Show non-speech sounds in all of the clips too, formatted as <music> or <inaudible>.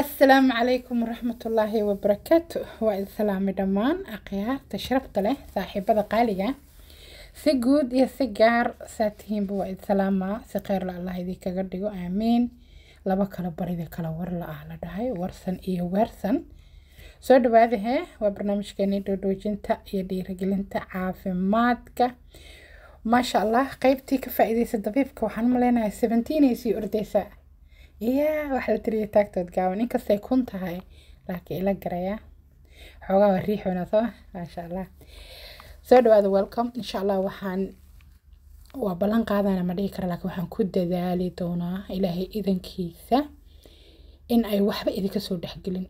asalaamu calaykum waraxmatullaahi wabarakaatu waa idin dhammaan akhyaarta sharafta leh saaxiibada qaaliga si guud iyo si gaar saatihiinba waa idin si kheyr la allah idinkaga dhigo aamiin laba kala barida kala war la-ah la dhahay warsan iyo weersan soo dhawaadahe waa barnaamijkeeni dhowdhoojinta iyo dhiirigelinta caafimaadka maasha allah qaybtii ka faa dabiibka waxaan malaynayaa seventeen ay sii ordeysaa iyaa wax la tiriya taagtood gaaban inkastay kun tahay laakiin ila garayaa xoogaa waa riixuna soo maasha allah soo dhawaada welcome insha allah waxaan waa ballan qaadana ma dhihi kara laakiin waxaan ku dadaali doonaa ilaahay idankiisa in ay waxba idinka soo dhexgelin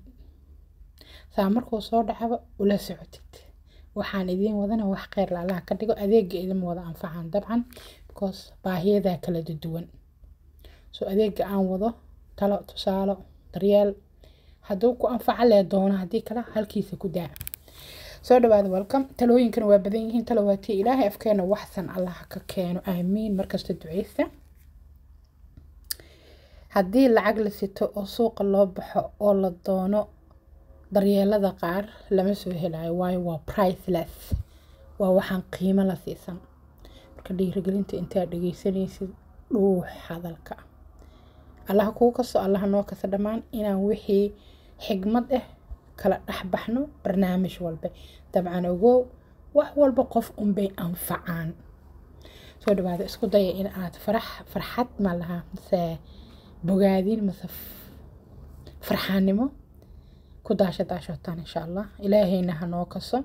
saa markuu soo dhacaba ula socotid waxaan idin wadana wax kheyr la allaha ka dhigo adeega idin wada anfacaan dabcan because baahiyadaa kala duwan soo adeega aan wado talo tusaalo daryeel haduu ku anfaca lee doono hadii kale halkiisa ku daa soo dhawaada welcome talooyinkana waa badan yihiin talo waa tii ilaahay afkeena waxsan allah ka keeno aamiin markasta duceysta haddii lacag la sito oo suuqa loo baxo oo la doono daryeelada qaar lama soo helayo waayo waa priceless waa waxaan qiimo la siisan marka dhiirigelinta intaa dhegeysanaysid dhuux hadalka allaha kuu kaso allaha noo kasa dhammaan inaan wixii xigmad ah kala dhex baxno barnaamij walba dabcan ogow wax walba qof unbay anfacaan soo dhawaada isku daya in aad farax farxad ma lahaa mase bogaadiin mase farxaanimo ku daasha daashootaan insha allah ilaahayna ha noo kaso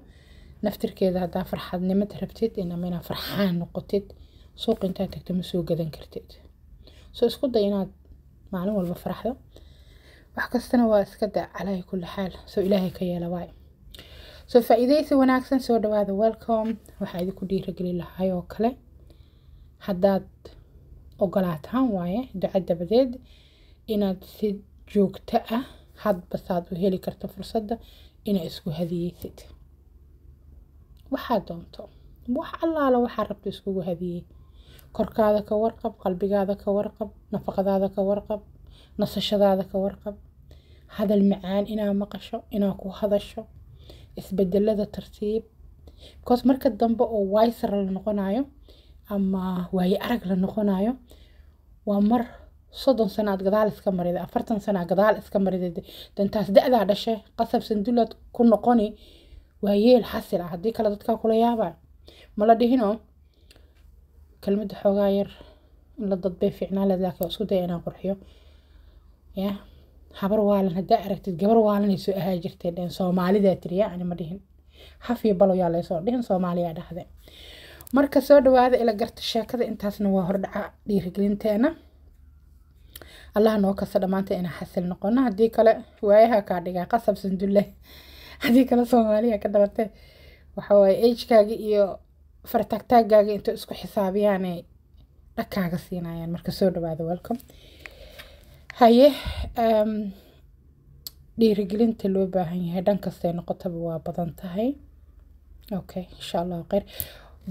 naftirkeeda haddaa farxadnimada rabtid inama inaad farxaan noqotid suuq intaad tagto ma soo gadan kartid soo isku day inaad maalin walba faraxdo wax kastana waa iska da calaahi kulli xaal soo ilaahay ka yeela waayo soo faa-iidaysi wanaagsan soo dhawaada welcome waxaa idinku dhiirageli lahay oo kale haddaad ogolaataan waaye duca dabadeed inaad si joogto ah hadba saad u heli karto fursadda inaad isku hadiyeysid waxaad doonto wax allaala waxaa rabto iskugu hadiyey korkaada ka warqab qalbigaada ka warqab nafaqadaada ka warqab nasashadaada ka warqab hadal macaan inaa maqasho inaa ku hadasho isbedelada tartiib because marka dambe oo wiser la noqonayo ama waaye arag la noqonayo waa mar soddon sanaad aad gadaal iska marida afartan sanaa gadaal iska marida dantaas da-daa dhashe qasab sandulad ku noqoni waayeel xasil ah haddii kale dadkaa kula yaabaa mala dhihinoo kelmad xoogaa yar in la dadbay ficnaa leed laakiin isku daya inaan qurxiyo yaa habar waalan haddaa aragtid gabar waalanay soo ahaa jirteen dhehen soomaalidaa tiriya ani ma dhihin haf iyo balow yaa dhihin soomaaliyaa dhahde marka soo dhawaada ila garta sheekada intaasna waa hordhaca dhiirigelinteena allah noo kasta dhammaanta inaa xasil noqono haddii kale waayaha kaa dhigaa qasab sandulle haddii kale soomaaliya ka dabatee waxawaaye ejkaagi iyo farataagtaagaaga inta isku xisaabiyaanay dhakaaga siinayaan marka soo dhawaada welcom haye ehm, dhiirigelinta loo baahan yahay dhankastay noqotaba waa badan tahay okay insha allahu kheyr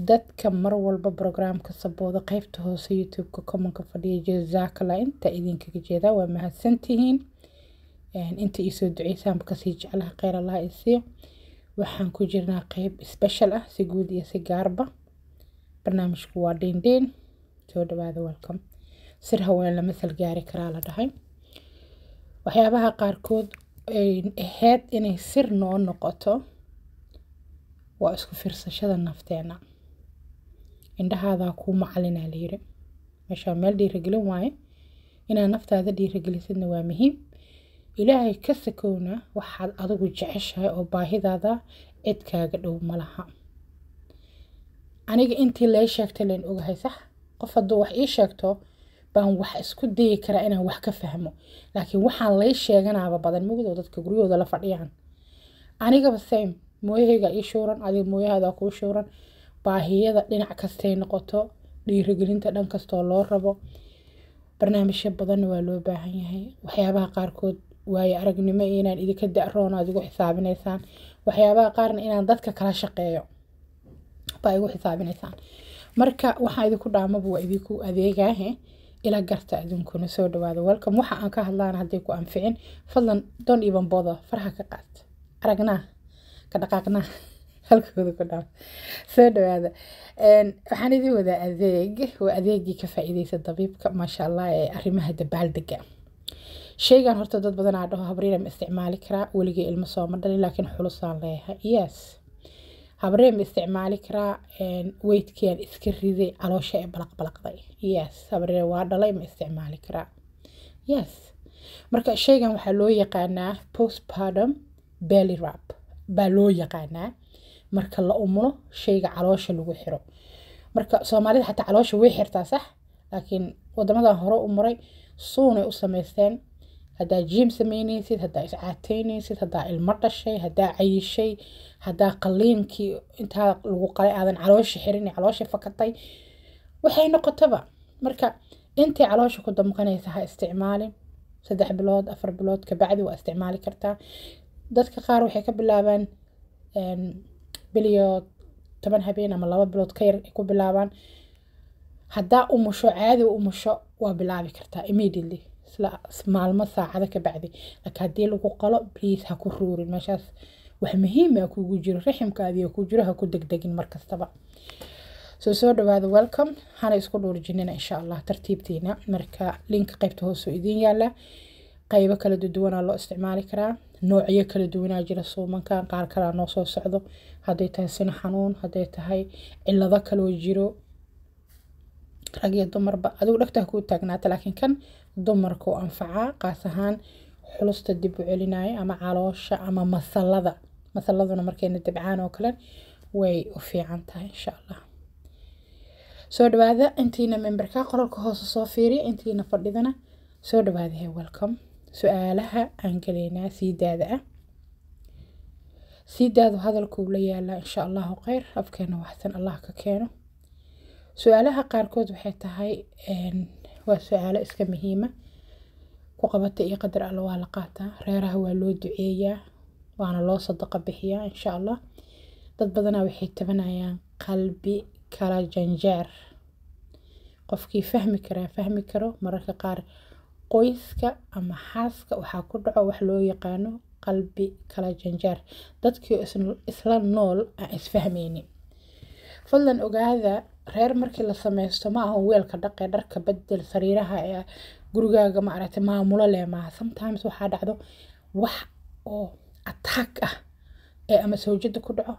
dadka mar walba brograamka sabooda qeybta hoose youtube-ka commonka fadhiya jazaakala inta idinkaga jeeda waa mahadsantihiin inta iisoo duceysaanba kasii jeclaha kheyr allah isiiyo waxaan ku jirnaa qeyb special ah si guud iyo si gaarba barnaamijku waa dheendheen soo dhawaada welcome sir haween la masal gaari karaa la dhahay waxyaabaha qaarkood ay ahayd inay sir noo noqoto waa isku fiirsashada nafteena indhahaadaa kuu macalinaa layiri meeshaa meel dhiirigelin waaye inaa naftaada dhiirigelinsidna waa muhiim ilaahay ka sakowna waxaad adigu jeceshahay oo baahidaada cidkaaga dhow malaha aniga intii lai sheegtay layn ogahay sax qof hadduu wax ii sheegto baan wax isku dayi kara inaan wax ka fahmo laakiin waxaan lai sheeganaaba badan mugdoo dadka guryahooda la fadhiyaan anigaba same mooyahayga ii shuuran adiga mooyahaada kuu shuuran baahiyada dhinac kastay noqoto dhiirigelinta dhan kastoo loo rabo barnaamijyo badanna waa loo baahan yahay waxyaabaha qaarkood waayo aragnimo iyo inaan idinka da-roon igu xisaabinaysaan waxyaabaha qaarna inaan dadka kala shaqeeyo baa igu xisaabinaysaan marka waxaa idinku dhaamaba waa idinku adeegaahe ila garta aduunkuna soo dhawaada welcome waxa aan ka hadlaana hadday ku anficin fadlan don iban bodo faraha ka qaad aragnaa ka dhaqaaqnaa <laughs> halkooda ku dhaam soo dhawaada waxaan idin wadaa adeeg waa adeegii ka faa'iideysa dabiibka maasha allah ee arrimaha dabaaldega shaygan horta dad badan aa dhaho habreen ma isticmaali karaa weligay ilmo sooma dhalin laakiin xulusaan leeyahay yes habreen ma isticmaali karaa weydkaan iska riday caloosha ee balaqbalaqday yes habreen waa dhalay ma isticmaali karaa yes marka shaygan waxaa loo yaqaanaa postpartum belly baa loo yaqaanaa marka la umulo shayga caloosha lagu xiro marka soomaalida xataa caloosha way xirtaa sax laakiin wadamadan hore u maray suunay u samaysteen haddaa jiim sameyneysid haddaa iscaateyneysid haddaa ilmo dhashay haddaa cayishay haddaa qaliinkii intaa lagu qalay aadan caloosha xirin caloosha fakatay waxay noqotaba marka intay caloosha ku damqanaysa ha isticmaali saddex bilood afar bilood kabacdi waa isticmaali kartaa dadka qaar waxay ka bilaabaan biliyo toban habeen ama laba bilood ka yar ay ku bilaabaan haddaa umusho caadi umusho waa bilaabi kartaa immediately maalmo saacado ka bacdi laakiin lagu qalo bliis ha ku ruurin meeshaas wax muhiim ah kugu jiro riximkaadii ku jiro ha degdegin markastaba soo soo dhawaada welcome hana isku dhuurjinina insha allah tartiibtiina marka linka qaybta hoosoo idiin yaala qaybo kala duwanaa loo isticmaali karaa noocyo kala duwanaa jira suumankan qaar kalaa noo soo socdo hadday tahay sina xanuun hadday tahay cilado kaloo jiro rag iyo dumarba adigu dhagtaha kuu taagnaata laakiin kan dumarka u anfacaa qaas ahaan xulusta dib u celinayo ama caloosha ama masalada masaladuna markayna dabcaan oo kale way u fiican tahay insha allah soo dhawaada intiina memberka qoralka hoose soo fiiriya intiina fadhidana soo dhawaada he welcome su-aalaha aan galeynaa sii daada ah sii daadu hadalkuu la yaalaa insha allahu kheyr afkeena waxsan allah ka keeno su-aalaha qaarkood waxay tahay waa su iska muhiima ku qabata iyo qadar alla waa la qaataa reeraha waa loo duceeyaa waana loo sadaqo bixiyaa insha allah dad badanaa waxay tabanayaan qalbi kala janjeer qofkii fahmi karaa fahmi karo mararka qaar qoyska ama xaaska waxaa ku dhaco wax loo yaqaano qalbi kala janjeer dadkii isla nool aan isfahmaynin fadlan ogaada reer markii la sameysto ma ahan weelka dhaqee dharka bedel sariiraha ee gurigaaga maarata maamulo leh maaha sometimes waxaa dhacdo wax oo attack ah ee ama sawjada ku dhaco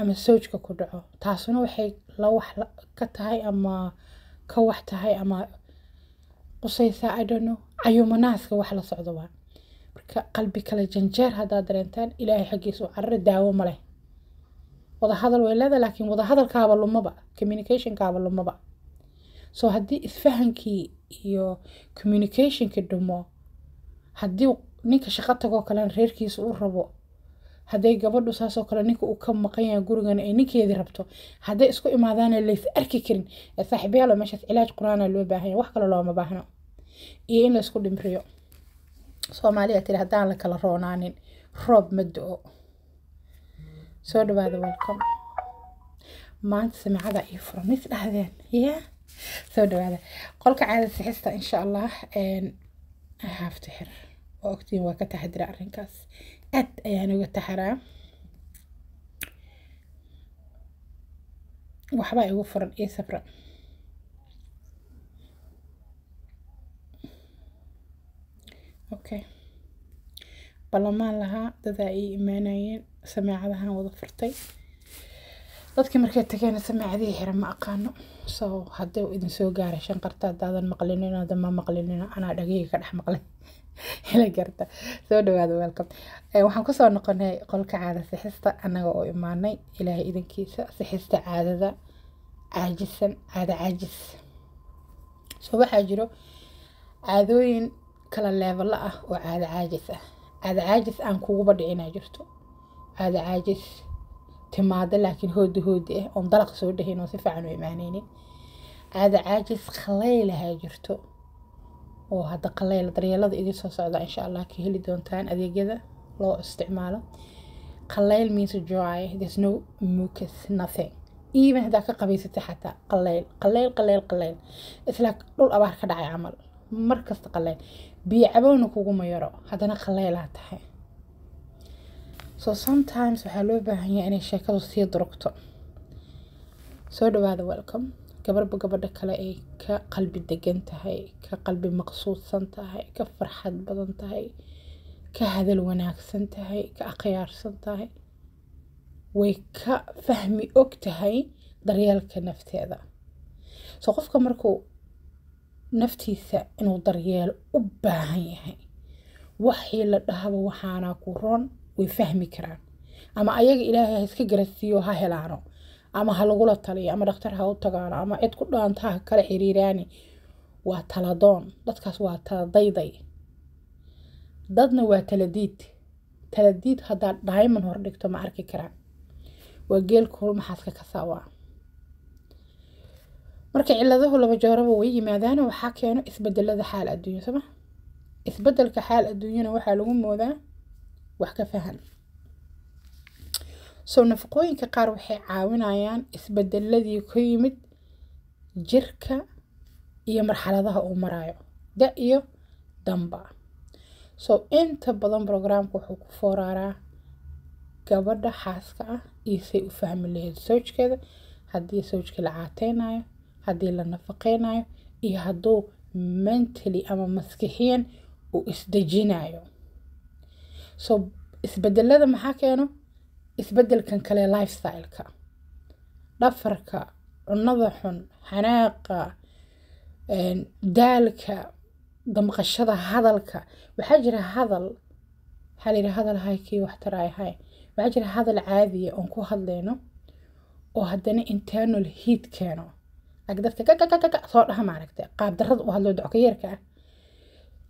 ama sawjka ku dhaco taasuna waxay la wax ka tahay ama ka wax tahay ama qusaysaa idonno cayumanaaska wax la socdo waa marka qalbi kale janjeer haddaad dareentaan ilaahay xaggiisu carro daawo maleh wadahadal way leedahay laakiin wadahadalkaaba lumaba communicationkaaba lumaba so haddii isfahankii iyo communicationkii dhumo haddii ninka shaqo tagoo kalena reerkiisa u rabo hadday gabadhu saasoo kale ninka uu ka maqan yahay gurigana ay ninkeedii rabto hadday isku imaadaana lays arki karin ee saaxiibyaalo meeshaas cilaaj qur-aana ah loo baahan yahay wax kale looma baahno iyo in laysku dhimriyo soomaaliya tiri haddaan la kala roonaanin roob ma do-o soo dhawaada welcome maanta samicada iyo furan is dhahdeen ya soo dhawaada qolka caada sixista insha allah haafta xir oo ogtiin waa ka taxadira arrinkaas aad ayaan uga taxaraa waxbaa igu furan io sabra okay ballamaan lahaa dadaa ii imaanayeen sameecadahan wada furtay dadkii markay tageen sameecadii hira ma aqaano soo hadday idin soo gaaray shan qarta hadaadan maqlinin aadan ma maqlinin anaa dhagayga ka dhex maqlay <laughs> ila garta soo dhawaada welcome eh, waxaan kusoo noqonay qolka caada sixista annaga oo imaanay ilaahay idinkiisa sixista caadada caajisan caada caajis soo waxaa jiro caadooyin kala leebala ah oo caada caajis ah caada caajis aan kuguba dhicinaa jirto aada caajis timaada laakiin hoodi hoodi ah oon dalaq soo dhahayn oon si fiican u imaanaynin aada caajis khalaylahaa jirto oo hadda khalayla daryeelada idin soo socda insha allah ka heli doontaan adeegyada loo isticmaalo khalayl means joy there's no mucus nothing even haddaa ka qabaysatay xataa qalayl qalayl qalayl qalayl isla dhul abaar ka dhacay camal markasta kasta qalayl biyo kugu mayaro haddana khalaylaad tahay so sometimes waxaa loo baahan yahay inay sheekadu sii durugto soo dhawaada welcome gabadhba gabadha kale ay ka qalbi degan tahay ka qalbi maqsuudsan tahay ka farxad badan tahay ka hadal wanaagsan tahay ka akhyaarsan tahay way ka fahmi og tahay daryeelka nafteeda soo qofka markuu naftiisa inuu daryeel u baahan yahay waxii la dhahaba waxaana ku roon way fahmi karaan ama ayaga ilaahay haiska garasiiyo ha helaano ama ha lagula taliyo ama dhakhtar ha u tagaano ama cid ku dhaanta ha kala xiriiraani waa taladoon dadkaas waa taladayday dadna waa taladiid taladiid haddaad dhayman hor dhigto ma arki karaan waa geelkuhul maxaas ka kasaawaa marka ciladahu laba jooraba way yimaadaana waxaa keeno isbedelada xaal adduunya sama isbedelka xaal adduunyana waxaa lagu moodaa wax ka fahan soo nafaqooyinka qaar waxay caawinayaan isbedeladii ku yimid jirka iyo marxaladaha uu marayo da iyo damba soo inta badan brograamka wuxuu ku fooraraa gabadha xaaska ah iyo say u fahmi laheyd sawjkeeda haddii sawjkii la caateynayo haddii la nafaqeynayo iyo hadduu mentally ama maskixiyan uu isdejinayo soo isbedelada maxaa keeno isbedelkan kale lifestyleka dhafarka cunada xun xanaaqa daalka damqashada hadalka waxaa jira hadal waxaa layidhi hadal hay kii waxtaray hay waxaa jira hadal caadiya ah oon ku hadlayno oo haddana internal heat keeno ag dadka gagagaga soo dhaha maaragtay qaab darrada u hadloo docka yeerka ah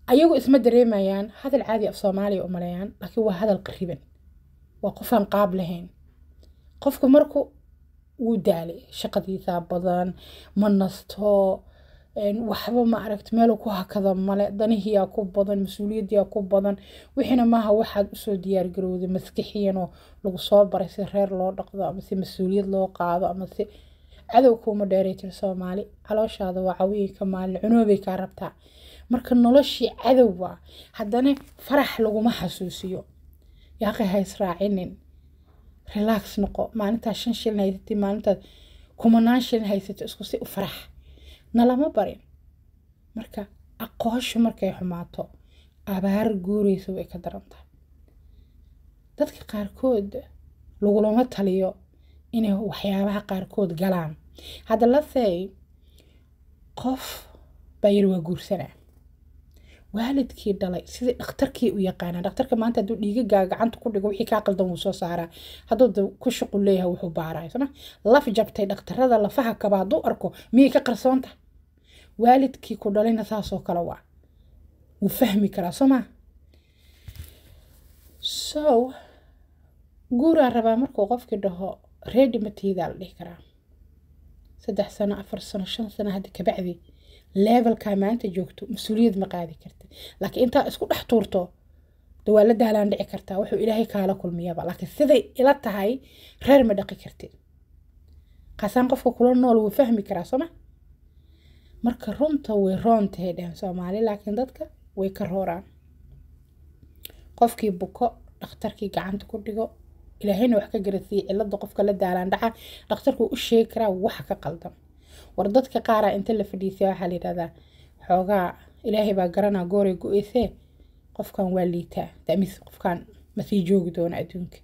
ayagu isma dareemayaan hadal caadi af soomaaliya u maleeyaan laakiin waa hadal qariban waa qofaan qaab lahayn qofku marku wuu daalay shaqadiisaa badan ma nasto waxba ma aragt meelu ku hakada male danihiyaa ku badan mas-uuliyaddiyaa ku badan wixiina maaha waxaad usoo diyaargarowday maskixiyanoo lagu soo baray si reer loo dhaqdo ama si mas-uuliyad loo qaado ama si cadow kuuma dheeraytir soomaali calooshaada waa cawiyinka maalin cunoobay kaa rabtaa marka noloshii cadow haddana farax laguma xasuusiyo yaaqaha israacinin relax noqo maalintaas shan shilin haysatay maalintaas kumanaan shilin haysato isku si u farax nalama barin marka aqooshu markay xumaato abaar guuraysa way ka daran dadka qaarkood lagulama taliyo inay waxyaabaha qaarkood galaan hadda lasey qof baa yiri waa guursanaa waalidkii dhalay sidii dhakhtarkii u yaqaanaa dhakhtarka maanta hadduu dhiigagaa gacanta ku dhigo wixii kaa qaldan wuu soo saaraa hadduu ku shuqul leeyahay wuxuu baaraya sooma laf jabtay dhakhtarada lafaha kaba hadduu arko miyay ka qarsoonta waalidkii ku dhalayna saasoo kale waa wuu fahmi karaa soomaa so guuraa rabaa markuu qofkii dhaho reedi matiidaa la dhihi karaa saddex sano afar sano shan sano hadda kabacdi levelkaa maanta joogto mas-uuliyad ma qaadi karti laakiin intaa isku dhex tuurto de waa la daalaan dhici kartaa wuxuu ilaahay kaala kulmiyaba laakiin siday ila tahay reer ma dhaqi kartid qasaan qofka kula nool wuu fahmi karaa sooma marka runta way roon tahay soomaali laakiin dadka way ka rooraan qofkii buko dhakhtarkii gacanta ku dhigo ilaahayna wax ka garasiiyey cilada qofka la daalaan dhaca dhakhtarku u sheegi karaa waxa ka qaldan war dadka qaaraa ah inta la fadhiisaya waxaa la yidhahdaa xoogaa ilaahay baa garanaa gooray go-esee qofkan waa liitaa damis qofkan masii joogi doona adduunka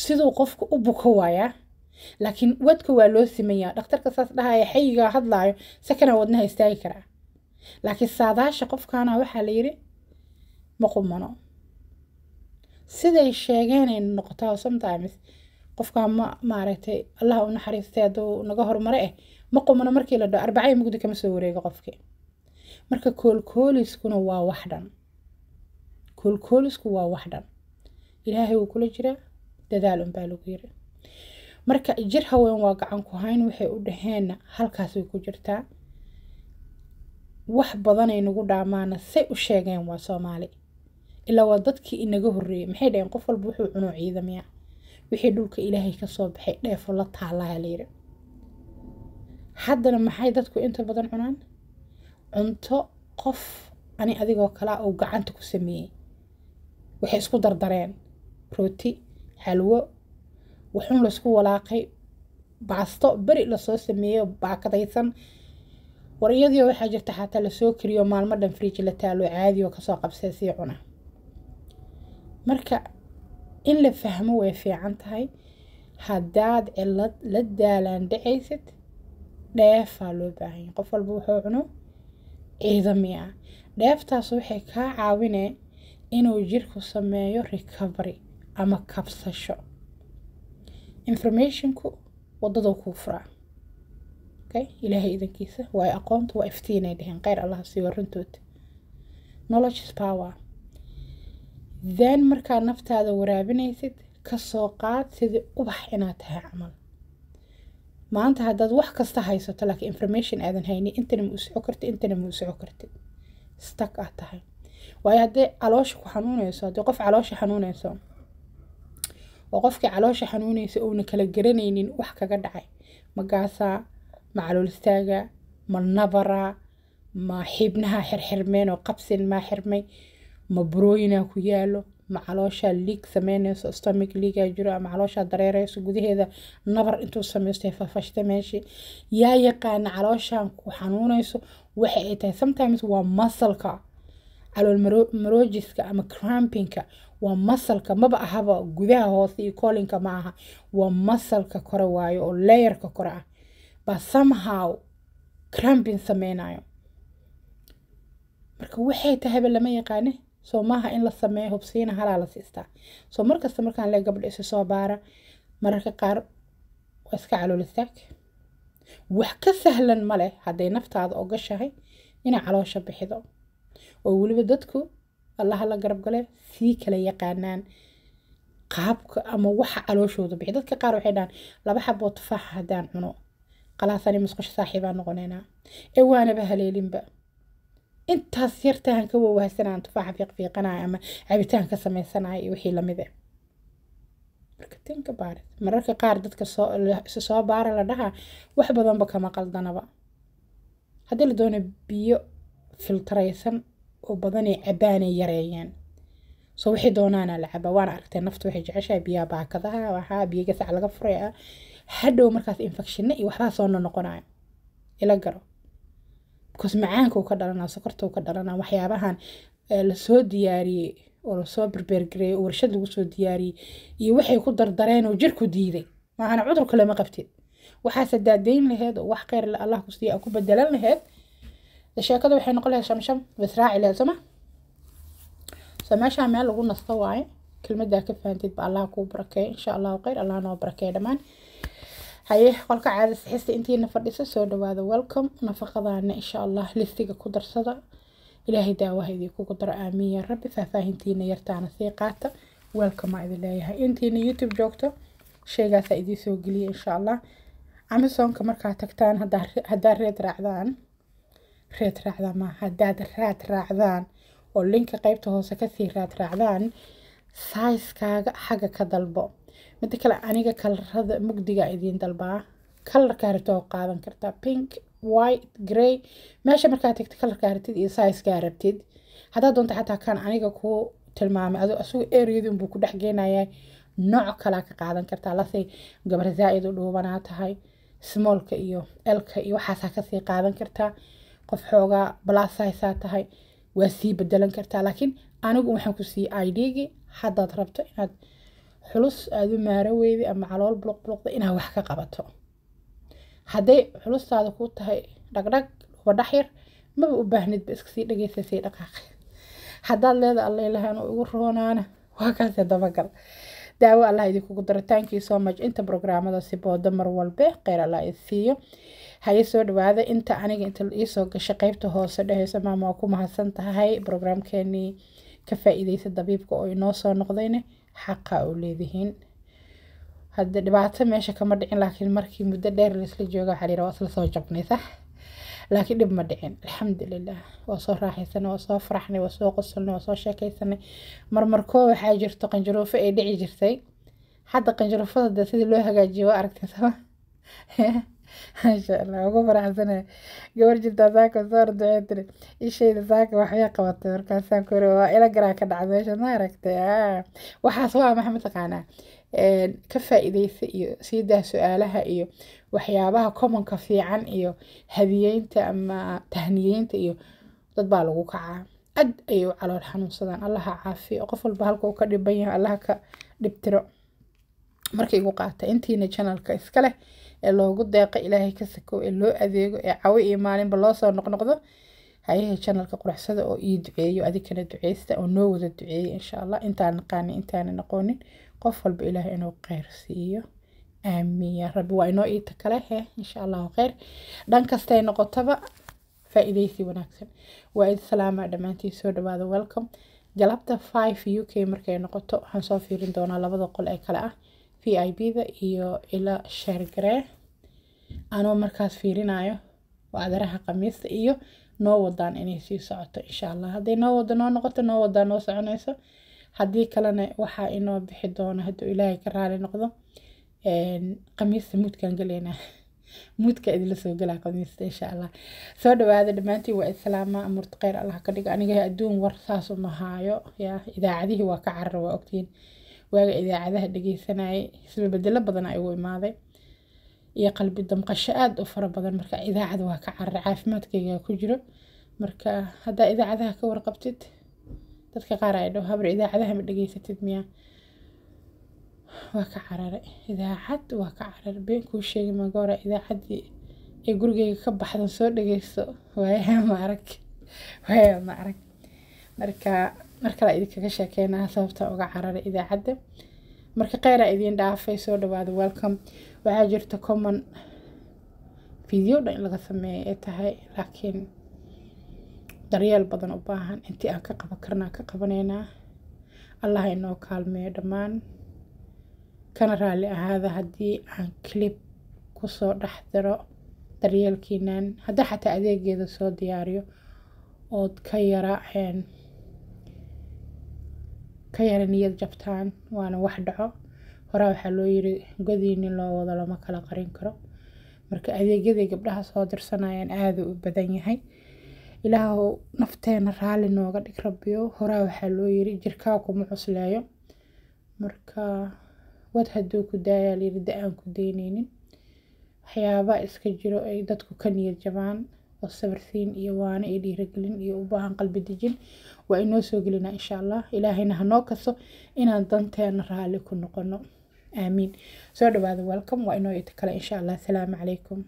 siduu qofka u buko waayaa laakiin wadka waa loo simanyaa dhakhtarka saas dhahaya xayigaa hadlaayo sakana wadnaha istaagi karaa laakiin saadaasha qofkaana waxaa la yidhi ma qumano siday sheegeen noqotaa sometimes qofkaa ma maaragtay allah u naxariistay hadduu naga horumare eh ma qumano markii la dhaho arbacayn mugdi kama soo wareego qofkii marka koolkooliskuna waa wax dhan koolkoolisku waa wax dhan ilaahay wuu kula jiraa dadaal unbaa lagu yiri marka jir haween waa gacan ku hayn waxay u dhaheenna halkaasay ku jirtaa wax badanay nagu dhaamaana say u sheegeen waa soomaali ilaa waa dadkii inaga horreeyey maxay dhaheen qof walba wuxuu cunuu ciidamiya wixii dhulka ilaahay ka soo baxay dheefo la taallaa layiri haddana maxay dadku inta badan cunaan cunto qof ani adigoo kalea uu gacanta ku sameeyey waxay isku dardareen rooti xalwo wuxuun laysku walaaqay baasto beri lasoo sameeyo baakadaysan war iyadiio waxaa jirta xataa lasoo kariyo maalmo dhan friij la taalo caadi oo kasoo qabsee sii cuna marka in la fahmo way fiican tahay haddaad cilad la daalaan dhacaysid dheefaa loo baahanya qof walba wuxuu cuno ciidamiya. Dheeftaas waxay kaa caawine inuu jirku sameeyo recovery ama kabsasho. Informationku wadada kuu furaa. Okay? Ilaahay idankiisa waayo aqoontu waa iftiinay dheheen kheyr allah siiyo runtood. Knowledge power. Then markaa naftaada waraabinaysid kasoo qaad sidii ubax inaad tahay camal maanta hadaad wax kasta haysato laakiin information aadan haynin intana ma u soco kartid intana ma u kartid stak aad tahay waayo hadday caloosha ku xanuuneyso haddii qof caloosha xanuuneyso oo qofkii caloosha xanuuneysa uuna kala garanaynin wax kaga dhacay ma gaasaa ma calool istaaga ma nabaraa ma xibnaha xirxirmeen oo qabsin maa xirmay ma burooyinaa ku yaalo ma caloosha liig sameyneyso stomach liig aa jiro ama caloosha dareereyso gudaheeda nabar intuu sameystay fafashta meeshii yaa yaqaana calooshan ku xanuuneyso waxa ay tahay sometimes waa masalka calool maroojiska ama crampinka waa masalka maba ahaba gudaha hoose iyo koolinka ma aha waa masalka kore waayo oo leeyarka kore ah baa somehow crampin sameynayo marka waxay tahayba lama yaqaane soo maaha in la sameeyo hubsiina halaa la siistaa soo markasta markaan le gabdha isu soo baara mararka qaar waa iska calool istaag wax ka sahlan ma leh hadday naftaada ogashahay inay caloosha bixido oo weliba dadku allaha la garabgale sii kala yaqaanaan qaabka ama waxa calooshooda bixi dadka qaar waxay dhahaan laba xaboo tufaaxa haddaan cuno qalaasani masqusho saaxiibaa noqonaynaa ee waanaba haleelinba intaas yartaan ka wawaahsanaan tufaaxa fiiqfiiqanaya ama cabitaan ka sameysanaya iyo wixii lamid e mararka qaar dadka soo baara la dhahaa wax badanba kama qaldanaba haddii la doono biyo filtaraysan oo badanay cabaanay yareeyeen soo waxay doonaana la cabaa waana aragtay nafta waxay jeceshahay biyaha baakadaha waxaa biyo gasac laga furay ah hadhow markaas infectionna iyo waxbaa soo nonoqonaya ila garo bcas macaanka ka dhalanaa sokorta ka dhalana waxyaabahan lasoo diyaariyey oo lasoo berbeergareeyey warshad lagu soo diyaariyey iyo waxay ku dardareen oo jirku diiday maahana cudur kalema qabtid waxaase daadayn laheed oo wax kheyr la allah ku siiya a ku bedelan laheed sheekada waxay noqon laheed shamsham basraaci laheed sooma so meeshaa meel lagu nasto waaye kelmadaa ka fahantid ba allah kuu barakeeyo insha allahu kheyr allah noo barakeeyo dhammaan haye qolka caada sixista intiina fadhiso soo dhawaada welcome nafaqadaana insha allah listiga ku darsada ilaahay daawaha idinkugu daro aamiin yaa rabbi faahfaahintiina yartaana sii qaata welcome aa idin leeyahay intiina youtube joogto sheegaasaa idiin soo geliya insha allah amasoonka markaa tagtaan haddaa reed raacdaan reed raacdaan ma haddaad raad raacdaan oo linka qeybta hoose kasii raad raacdaan saaiskaaga xagga ka dalbo mida kale aniga kalarada mugdiga ah idin dalbaa kalarkaa rabta oo qaadan kartaa pink white grey meesha markaad tagta kalarkaa rabtid iyo sizekaa rabtid haddaa doonta xataa kaan aniga kuu tilmaamay adoo isagu eriyada unbuu ku dhexgeenayaa nooc kalaa ka qaadan kartaa lase gabar zaa'id u dhuubanaa tahay smoolka iyo elka iyo waxaasaa kasii qaadan kartaa qof xoogaa blasaisaa tahay waa sii bedelan kartaa laakiin anigu waxaan ku siiyey idgi haddaad rabto inaad xulus aada u maaraweydi ama calool buluq buluqda inaad wax ka qabato hadday xulustaada ku tahay dhagdhag dhubadhaxyar maba u baahnidba iskasii dhageysa sii dhaqaaqi haddaad leeda alleylahaan oo igu roonaana waa kaasi dabagal daawo allah idinkugu daro tankii so much inta brograamadaasi booda mar walbe kheyr allah isiiyo haye soo dhawaada inta aniga inta iisoo gasha qeybta hoose dheheyso maama waa ku mahadsan tahay brograamkeenii ka faa dabiibka oo inoo soo noqdayne xaqa u leedihiin hadde dhibaato meesha kama dhicin laakiin markii muddo dheer laisla jooga waxaa layidhaha waa isla soo jabnaysa laakiin dhib ma dhicin alxamdulilah waa soo raaxaysanay waa soo faraxnay waa soo qosolnay waa soo sheekaysanay marmarkoo waxaa jirto qanjaruufo ay dhici jirtay hadda qanjaruufada sidii loo hagaajiyo waa aragtay sama <laughs> <laughs> maasha allah ugu faraxsanahay gabar jirtaa saaka soo ordacee tiri ishayda saaka waxbay qabatay markaasaan ku waa ila garaa ka dhacda meesha ma aragtay ah, waxaas waa maxa mataqaanaa ka faa'iidaysa iyo sii daa su-aalaha iyo waxyaabaha commonka fiican iyo hadiyeynta ama tahniyeynta iyo dad baa lagu kacaa ad ayuu calool xanuunsadaan allaha caafiyo qof walba halka uu ka dhiban yahay allaha ka dhibtiro markay igu qaata intiina janalka iska leh ee loogu deeqo ilaahay ka sakow ee loo adeego ee cawi iyo maalinba loosoo noqnoqdo hayaha janalka quraxsada oo ii duceeyo adikana duceysta oo noo wada duceeya insha allah intaan naqaanin intaanan aqoonin qof walba ilaahay inuu kheyr siiyo aamiin rabbi waa inoo iita kale he insha allahu kheyr dhan kastay noqotaba faa'iidaysii wanaagsan waa id salaamaa dhammaantiin soo dhawaada welcome jalabta five u k markay noqoto waxaan soo fiirin doonaa labada qol ee kale ah v i b da iyo ila sheergaree anoo markaas fiirinayo wadaraha khamiista iyo noo wadaan inay sii socoto insha allah noo wada noo noqoto noo wadaa noo soconayso haddii kalena waxaa inoo bixi doono hadduu ilaahay ka raali noqdo khamiista muudkaan galeynaa <laughs> muudka idila soo galaa khamiista insha allah soo dhawaada dhammaantiin waa islaama amurta allah ka dhigo aniga adduun war saasu mahaayo yaa idaacadihii waa ka carar waa ogtiin waaga idaacadaha dhegeysanayay isla bedelo badan igu imaaday iyo qalbi damqasho aad u fara badan marka idaacad waa ka carar caafimaadkayga ku jiro marka haddaa idaacadaha ka warqabtid dadka qaar ay dhow habar idaacadaha ma dhegeysatid miya waa ka carare idaacad waa ka carar been kuu sheegi magoora idaacaddii ee gurigeyga ka baxdan soo dhegeyso waayaa ma arag waayaa ma arag marka mar kale idinkaga sheekeynaa sababta uga carara idaacadda marka qeyraa idiin dhaafay soo dhawaada welcome waxaa jirta common video dhan in laga sameeya ee tahay laakiin daryeel badan u baahan intii aan ka qaban karnaan ka qabanaynaa allah inoo kaalmeeyo dhammaan kana raalli ahaada haddii aan clib kusoo dhex diro daryeelkiinaan hadda xataa adeegeeda soo diyaariyo ood ka yara ka yara niyad jabtaan waana wax dhaco horaa waxaa loo yiri godii nin loo wado lama kala qarin karo marka adeegyadii gabdhaha soo dirsanayaan aada u badan yahay ilaahow nafteena raali nooga dhig rabiyo horaa waxaa loo yiri jirkaa kuma cusleeyo marka wad haduu ku daayaa layiri da-aan ku dayneynin waxyaaba iska jiro ay dadku ka niyad jabaan oo sawirsiin iyo waano iyo dhiiragelin iyo u baahan qalbi dejin waa inoo soo gelinaa insha allah ilaahayna hanoo kaso inaan danteena raali ku noqono aamiin soo dhawaada welcome waa inoo ita kale insha allah asalaamu calaykum